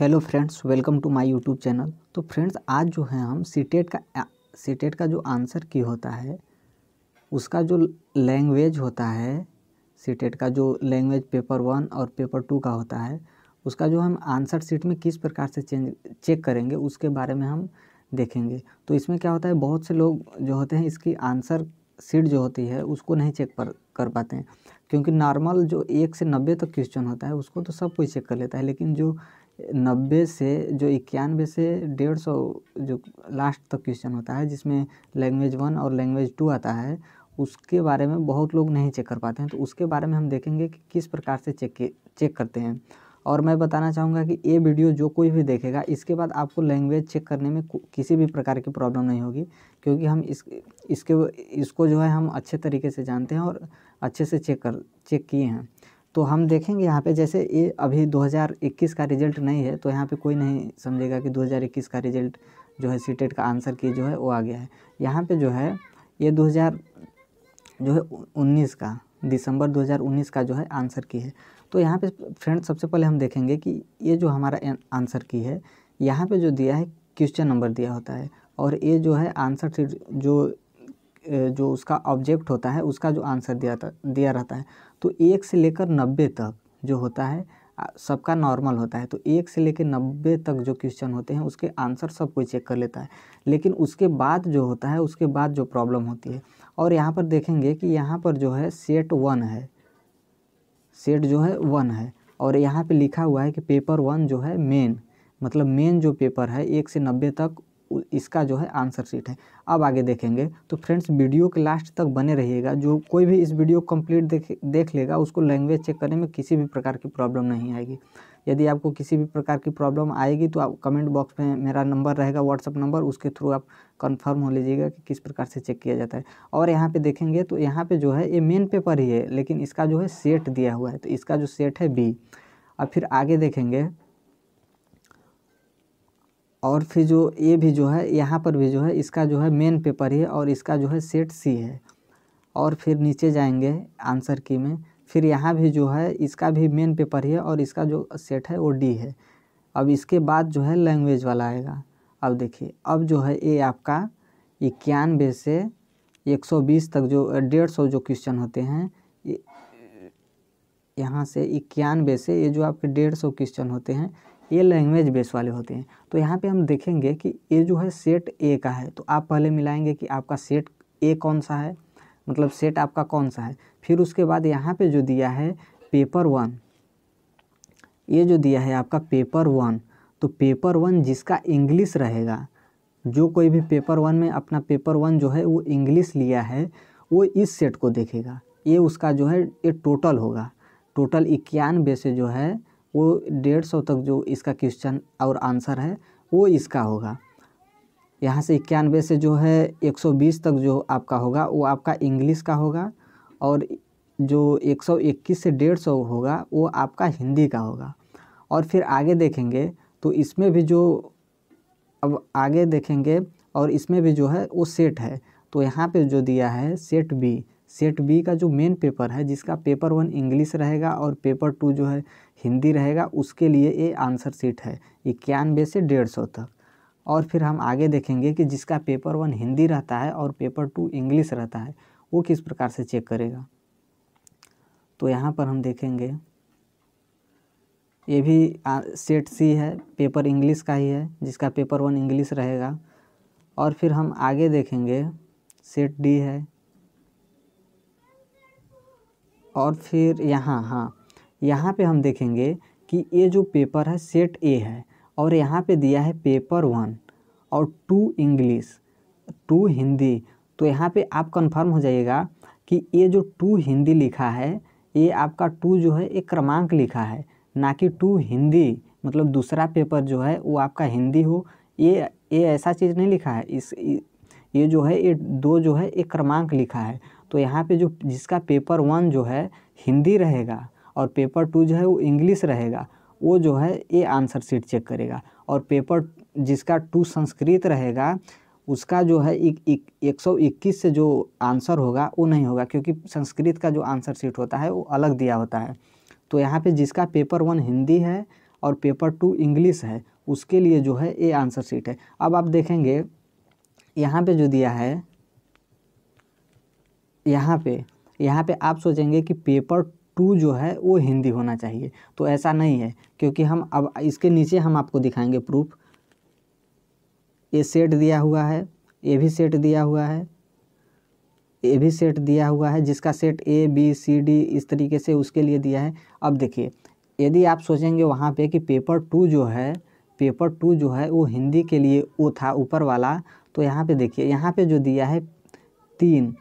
hello friends welcome to my YouTube channel तो friends आज जो है हम सीटेट e का सीटेट e का जो आंसर की होता है उसका जो लैंग्वेज होता है सीटेट e का जो लैंग्वेज पेपर वन और पेपर टू का होता है उसका जो हम आंसर सीट में किस प्रकार से चेंज चेक करेंगे उसके बारे में हम देखेंगे तो इसमें क्या होता है बहुत से लोग जो होते हैं इसकी आंसर सीट जो होती है उसको नहीं चेक पर कर पाते हैं क्योंकि नॉर्मल जो एक से नब्बे तक क्वेश्चन होता है उसको तो सब कोई चेक कर लेता है लेकिन जो नब्बे से जो इक्यानवे से डेढ़ सौ जो लास्ट तक क्वेश्चन होता है जिसमें लैंग्वेज वन और लैंग्वेज टू आता है उसके बारे में बहुत लोग नहीं चेक कर पाते हैं तो उसके बारे में हम देखेंगे कि किस प्रकार से चेक चेक करते हैं और मैं बताना चाहूँगा कि ये वीडियो जो कोई भी देखेगा इसके बाद आपको लैंग्वेज चेक करने में किसी भी प्रकार की प्रॉब्लम नहीं होगी क्योंकि हम इस इसके इसको जो है हम अच्छे तरीके से जानते हैं और अच्छे से चेक कर चेक किए हैं तो हम देखेंगे यहाँ पे जैसे ये अभी 2021 का रिजल्ट नहीं है तो यहाँ पे कोई नहीं समझेगा कि 2021 का रिजल्ट जो है सीटेट e का आंसर की जो है वो आ गया है यहाँ पे जो है ये 2000 जो है 19 का दिसंबर 2019 का जो है आंसर की है तो यहाँ पे फ्रेंड सबसे पहले हम देखेंगे कि ये जो हमारा आंसर की है यहाँ पर जो दिया है क्वेश्चन नंबर दिया होता है और ये जो है आंसर सीट जो जो उसका ऑब्जेक्ट होता है उसका जो आंसर दिया दिया रहता है तो एक से लेकर नब्बे तक जो होता है सबका नॉर्मल होता है तो एक से लेकर नब्बे तक जो क्वेश्चन होते हैं उसके आंसर सब कोई चेक कर लेता है लेकिन उसके बाद जो होता है उसके बाद जो प्रॉब्लम होती है और यहाँ पर देखेंगे कि यहाँ पर जो है सेट वन है सेट जो है वन है और यहाँ पे लिखा हुआ है कि पेपर वन जो है मेन मतलब मेन जो पेपर है एक से नब्बे तक इसका जो है आंसर शीट है अब आगे देखेंगे तो फ्रेंड्स वीडियो के लास्ट तक बने रहिएगा जो कोई भी इस वीडियो कंप्लीट देख देख लेगा उसको लैंग्वेज चेक करने में किसी भी प्रकार की प्रॉब्लम नहीं आएगी यदि आपको किसी भी प्रकार की प्रॉब्लम आएगी तो आप कमेंट बॉक्स में मेरा नंबर रहेगा व्हाट्सअप नंबर उसके थ्रू आप कंफर्म हो लीजिएगा कि किस प्रकार से चेक किया जाता है और यहाँ पे देखेंगे तो यहाँ पे जो है ये मेन पेपर ही है लेकिन इसका जो है सेट दिया हुआ है तो इसका जो सेट है बी और फिर आगे देखेंगे और फिर जो ये भी जो है यहाँ पर भी जो है इसका जो है मेन पेपर ही है और इसका जो है सेट सी है और फिर नीचे जाएंगे आंसर की में फिर यहाँ भी जो है इसका भी मेन पेपर ही है और इसका जो सेट है वो डी है अब इसके बाद जो है लैंग्वेज वाला आएगा अब देखिए अब जो है ये आपका इक्यानवे से 120 तक जो डेढ़ सौ जो क्वेश्चन होते हैं यहाँ से इक्यानवे से ये जो आपके डेढ़ सौ क्वेश्चन होते हैं ये लैंग्वेज बेस वाले होते हैं तो यहाँ पे हम देखेंगे कि ये जो है सेट ए का है तो आप पहले मिलाएंगे कि आपका सेट ए कौन सा है मतलब सेट आपका कौन सा है फिर उसके बाद यहाँ पे जो दिया है पेपर वन ये जो दिया है आपका पेपर वन तो पेपर वन जिसका इंग्लिश रहेगा जो कोई भी पेपर वन में अपना पेपर वन जो है वो इंग्लिश लिया है वो इस सेट को देखेगा ये उसका जो है ये टोटल होगा टोटल इक्यानवे से जो है वो डेढ़ सौ तक जो इसका क्वेश्चन और आंसर है वो इसका होगा यहाँ से इक्यानवे से जो है एक सौ बीस तक जो आपका होगा वो आपका इंग्लिश का होगा और जो एक सौ इक्कीस से डेढ़ सौ होगा वो आपका हिंदी का होगा और फिर आगे देखेंगे तो इसमें भी जो अब आगे देखेंगे और इसमें भी जो है वो सेट है तो यहाँ पे जो दिया है सेट बी सेट बी का जो मेन पेपर है जिसका पेपर वन इंग्लिश रहेगा और पेपर टू जो है हिंदी रहेगा उसके लिए ये आंसर सीट है इक्यानवे से डेढ़ सौ तक और फिर हम आगे देखेंगे कि जिसका पेपर वन हिंदी रहता है और पेपर टू इंग्लिश रहता है वो किस प्रकार से चेक करेगा तो यहाँ पर हम देखेंगे ये भी सेट सी है पेपर इंग्लिश का ही है जिसका पेपर वन इंग्लिश रहेगा और फिर हम आगे देखेंगे सेट डी है और फिर यहाँ हाँ यहाँ पे हम देखेंगे कि ये जो पेपर है सेट ए है और यहाँ पे दिया है पेपर वन और टू इंग्लिश टू हिंदी तो यहाँ पे आप कंफर्म हो जाइएगा कि ये जो टू हिंदी लिखा है ये आपका टू जो है एक क्रमांक लिखा है ना कि टू हिंदी मतलब दूसरा पेपर जो है वो आपका हिंदी हो ये ये ऐसा चीज़ नहीं लिखा है इस ये जो है ये दो जो है एक क्रमांक लिखा है तो यहाँ पे जो जिसका पेपर वन जो है हिंदी रहेगा और पेपर टू जो है वो इंग्लिश रहेगा वो जो है ये आंसर सीट चेक करेगा और पेपर जिसका टू संस्कृत रहेगा उसका जो है एक, एक, एक सौ इक्कीस से जो आंसर होगा वो नहीं होगा क्योंकि संस्कृत का जो आंसर सीट होता है वो अलग दिया होता है तो यहाँ पे जिसका पेपर वन हिंदी है और पेपर टू इंग्लिश है उसके लिए जो है ये आंसर सीट है अब आप देखेंगे यहाँ पे जो दिया है यहाँ पे यहाँ पे आप सोचेंगे कि पेपर टू जो है वो हिंदी होना चाहिए तो ऐसा नहीं है क्योंकि हम अब इसके नीचे हम आपको दिखाएंगे प्रूफ ये सेट दिया हुआ है ये भी सेट दिया हुआ है ये भी सेट दिया हुआ है जिसका set A B C D इस तरीके से उसके लिए दिया है अब देखिए यदि आप सोचेंगे वहाँ पे कि पेपर टू जो है पेपर टू जो है वो हिंदी के लिए वो था ऊपर वाला तो यहाँ पे देखिए यहाँ पे जो दिया है तीन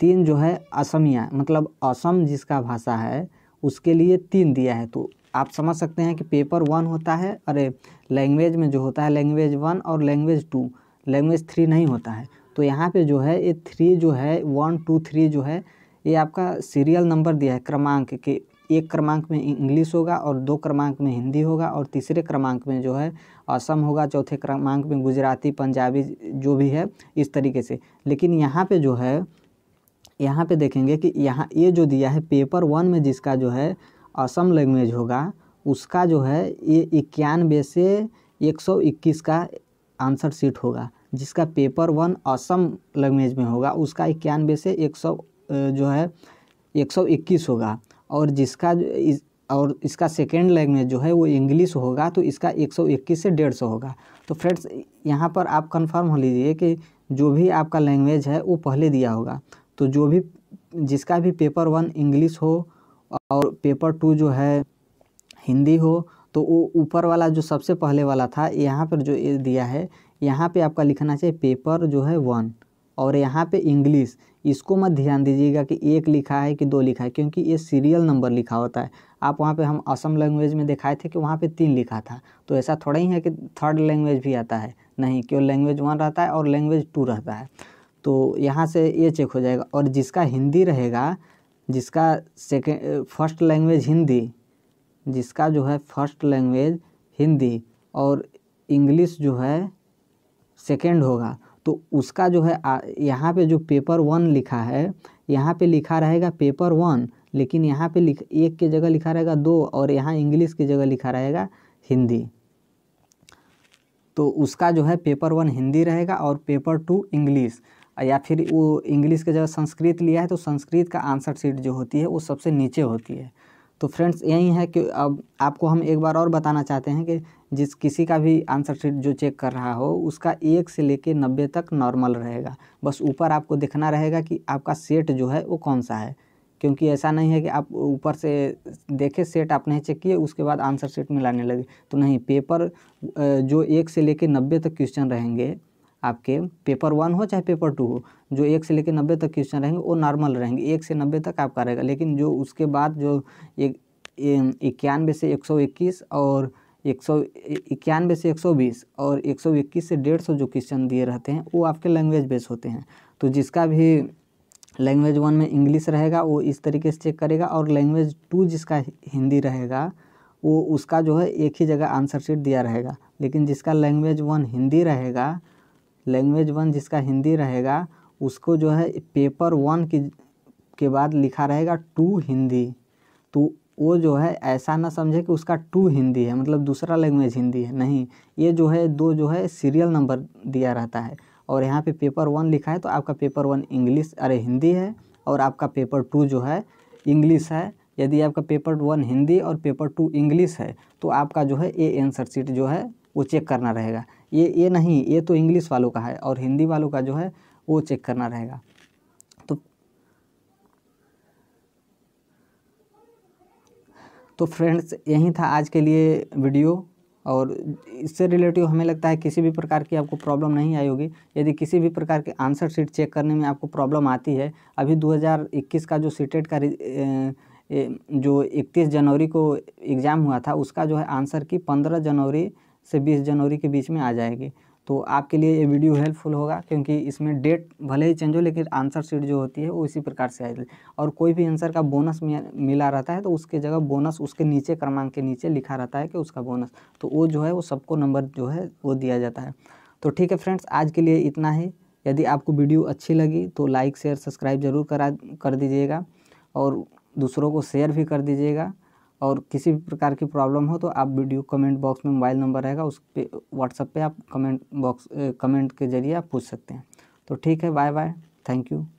तीन जो है असमिया मतलब असम जिसका भाषा है उसके लिए तीन दिया है तो आप समझ सकते हैं कि पेपर वन होता है अरे लैंग्वेज में जो होता है लैंग्वेज वन और लैंग्वेज टू लैंग्वेज थ्री नहीं होता है तो यहाँ पे जो है ये थ्री जो है वन टू थ्री जो है ये आपका सीरियल नंबर दिया है क्रमांक के एक क्रमांक में इंग्लिश होगा और दो क्रमांक में हिंदी होगा और तीसरे क्रमांक में जो है असम होगा चौथे क्रमांक में गुजराती पंजाबी जो भी है इस तरीके से लेकिन यहाँ पे जो है यहाँ पे देखेंगे कि यहाँ ये जो दिया है पेपर वन में जिसका जो है असम लैंग्वेज होगा उसका जो है ये इक्यानवे से एक सौ इक्कीस का आंसर सीट होगा जिसका पेपर वन असम लैंग्वेज में होगा उसका इक्यानवे से एक सौ जो है एक सौ इक्कीस होगा और जिसका इस, और इसका सेकेंड लैंग्वेज जो है वो इंग्लिश होगा तो इसका एक सौ इक्कीस से डेढ़ सौ होगा तो फ्रेंड्स यहाँ पर आप कन्फर्म हो लीजिए कि जो भी आपका लैंग्वेज है वो पहले दिया होगा तो जो भी जिसका भी पेपर वन इंग्लिश हो और पेपर टू जो है हिंदी हो तो वो ऊपर वाला जो सबसे पहले वाला था यहाँ पर जो दिया है यहाँ पे आपका लिखना चाहिए पेपर जो है वन और यहाँ पे इंग्लिश इसको मत ध्यान दीजिएगा कि एक लिखा है कि दो लिखा है क्योंकि ये सीरियल नंबर लिखा होता है आप वहाँ पे हम असम लैंग्वेज में दिखाए थे कि वहाँ पे तीन लिखा था तो ऐसा थोड़ा ही है कि थर्ड लैंग्वेज भी आता है नहीं क्यों लैंग्वेज वन रहता है और लैंग्वेज टू रहता है तो यहाँ से ये चेक हो जाएगा और जिसका हिंदी रहेगा जिसका सेकेंड फर्स्ट लैंग्वेज हिंदी जिसका जो है फर्स्ट लैंग्वेज हिंदी और इंग्लिश जो है सेकेंड होगा तो उसका जो है यहाँ पे जो पेपर वन लिखा है यहाँ पे लिखा रहेगा पेपर वन लेकिन यहाँ पे लिख एक की जगह लिखा रहेगा दो और यहाँ इंग्लिश की जगह लिखा रहेगा हिंदी तो उसका जो है पेपर वन हिंदी रहेगा और पेपर टू इंग्लिश या फिर वो इंग्लिश के जगह संस्कृत लिया है तो संस्कृत का आंसर सीट जो होती है वो सबसे नीचे होती है तो फ्रेंड्स यही है कि अब आपको हम एक बार और बताना चाहते हैं कि जिस किसी का भी आंसर शीट जो चेक कर रहा हो उसका एक से लेके नब्बे तक नॉर्मल रहेगा बस ऊपर आपको देखना रहेगा कि आपका सेट जो है वो कौन सा है क्योंकि ऐसा नहीं है कि आप ऊपर से देखे सेट आपने चेक किए उसके बाद आंसर में मिलाने लगे तो नहीं पेपर जो एक से लेके नब्बे तक क्वेश्चन रहेंगे आपके पेपर वन हो चाहे पेपर टू हो जो एक से लेकर नब्बे तक क्वेश्चन रहेंगे वो नॉर्मल रहेंगे एक से नब्बे तक आपका रहेगा लेकिन जो उसके बाद जो एक इक्यानवे से एक सौ इक्कीस और एक सौ इक्यानवे से एक सौ बीस और एक सौ इक्कीस से डेढ़ सौ जो क्वेश्चन दिए रहते हैं वो आपके लैंग्वेज बेस होते हैं तो जिसका भी लैंग्वेज वन में इंग्लिश रहेगा वो इस तरीके से चेक करेगा और लैंग्वेज टू जिसका हिंदी रहेगा वो उसका जो है एक ही जगह आंसर शीट दिया रहेगा लेकिन जिसका लैंग्वेज वन हिंदी रहेगा लैंग्वेज वन जिसका हिंदी रहेगा उसको जो है पेपर वन की के बाद लिखा रहेगा टू हिंदी तो वो जो है ऐसा ना समझे कि उसका टू हिंदी है मतलब दूसरा लैंग्वेज हिंदी है नहीं ये जो है दो जो है सीरियल नंबर दिया रहता है और यहाँ पे पेपर वन लिखा है तो आपका पेपर वन इंग्लिश अरे हिंदी है और आपका पेपर टू जो है इंग्लिश है यदि आपका पेपर वन हिंदी और पेपर टू इंग्लिश है तो आपका जो है ए आंसर सीट जो है वो चेक करना रहेगा ये ये नहीं ये तो इंग्लिश वालों का है और हिंदी वालों का जो है वो चेक करना रहेगा तो तो फ्रेंड्स यही था आज के लिए वीडियो और इससे रिलेटिव हमें लगता है किसी भी प्रकार की आपको प्रॉब्लम नहीं आई होगी यदि किसी भी प्रकार के आंसर सीट चेक करने में आपको प्रॉब्लम आती है अभी 2021 का जो सीटेट e का जो 31 जनवरी को एग्ज़ाम हुआ था उसका जो है आंसर की 15 जनवरी से बीस जनवरी के बीच में आ जाएगी तो आपके लिए ये वीडियो हेल्पफुल होगा क्योंकि इसमें डेट भले ही चेंज हो लेकिन आंसर शीट जो होती है वो इसी प्रकार से आएगी और कोई भी आंसर का बोनस मिला रहता है तो उसके जगह बोनस उसके नीचे क्रमांक के नीचे लिखा रहता है कि उसका बोनस तो वो जो है वो सबको नंबर जो है वो दिया जाता है तो ठीक है फ्रेंड्स आज के लिए इतना ही यदि आपको वीडियो अच्छी लगी तो लाइक शेयर सब्सक्राइब जरूर करा कर दीजिएगा और दूसरों को शेयर भी कर दीजिएगा और किसी भी प्रकार की प्रॉब्लम हो तो आप वीडियो कमेंट बॉक्स में मोबाइल नंबर रहेगा उस पर व्हाट्सअप पर आप कमेंट बॉक्स कमेंट के जरिए आप पूछ सकते हैं तो ठीक है बाय बाय थैंक यू